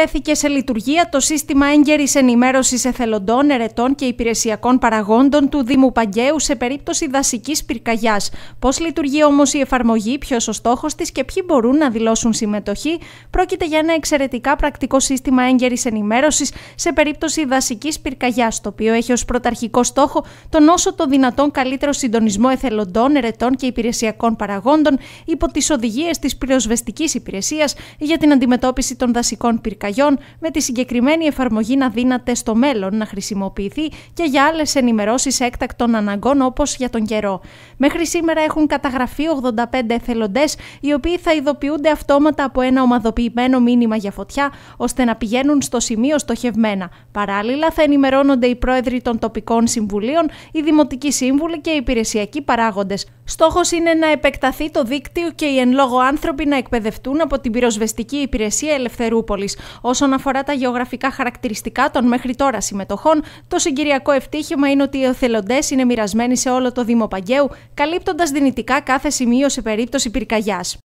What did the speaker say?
τέθηκε σε λειτουργία το σύστημα έγκαιρης ενημέρωσης εθελοντών, ερετών και υπηρεσιακών παραγόντων του Δήμου Παγκαίου σε περίπτωση δασικής πυρκαγιάς. Πώς λειτουργεί όμως η εφαρμογή, ποιος ο στόχος της και ποιοι μπορούν να δηλώσουν συμμετοχή, πρόκειται για ένα εξαιρετικά πρακτικό σύστημα έγκαιρης ενημέρωσης σε περίπτωση δασικής πυρκαγιάς, το οποίο έχει ως πρωταρχικό στόχο τον όσο το δυνατόν καλύτερο συντονισμό εθελοντών, ερετών και υπηρεσιακών παραγόντων υπό τις οδηγίες της πυροσβεστικής υπηρεσίας για την αντιμετώπιση των δασικών πυρκαγιών με τη συγκεκριμένη εφαρμογή να δύναται στο μέλλον να χρησιμοποιηθεί και για άλλες ενημερώσεις έκτακτων αναγκών όπως για τον καιρό. Μέχρι σήμερα έχουν καταγραφεί 85 εθελοντές οι οποίοι θα ειδοποιούνται αυτόματα από ένα ομαδοποιημένο μήνυμα για φωτιά ώστε να πηγαίνουν στο σημείο στοχευμένα. Παράλληλα θα ενημερώνονται οι πρόεδροι των τοπικών συμβουλίων, οι δημοτικοί σύμβουλοι και οι υπηρεσιακοί παράγοντες. Στόχος είναι να επεκταθεί το δίκτυο και οι εν λόγω άνθρωποι να εκπαιδευτούν από την πυροσβεστική υπηρεσία Ελευθερούπολης. Όσον αφορά τα γεωγραφικά χαρακτηριστικά των μέχρι τώρα συμμετοχών, το συγκυριακό ευτύχημα είναι ότι οι εθελοντές είναι μοιρασμένοι σε όλο το Δήμο Παγκαίου, καλύπτοντας δυνητικά κάθε σημείο σε περίπτωση πυρκαγιάς.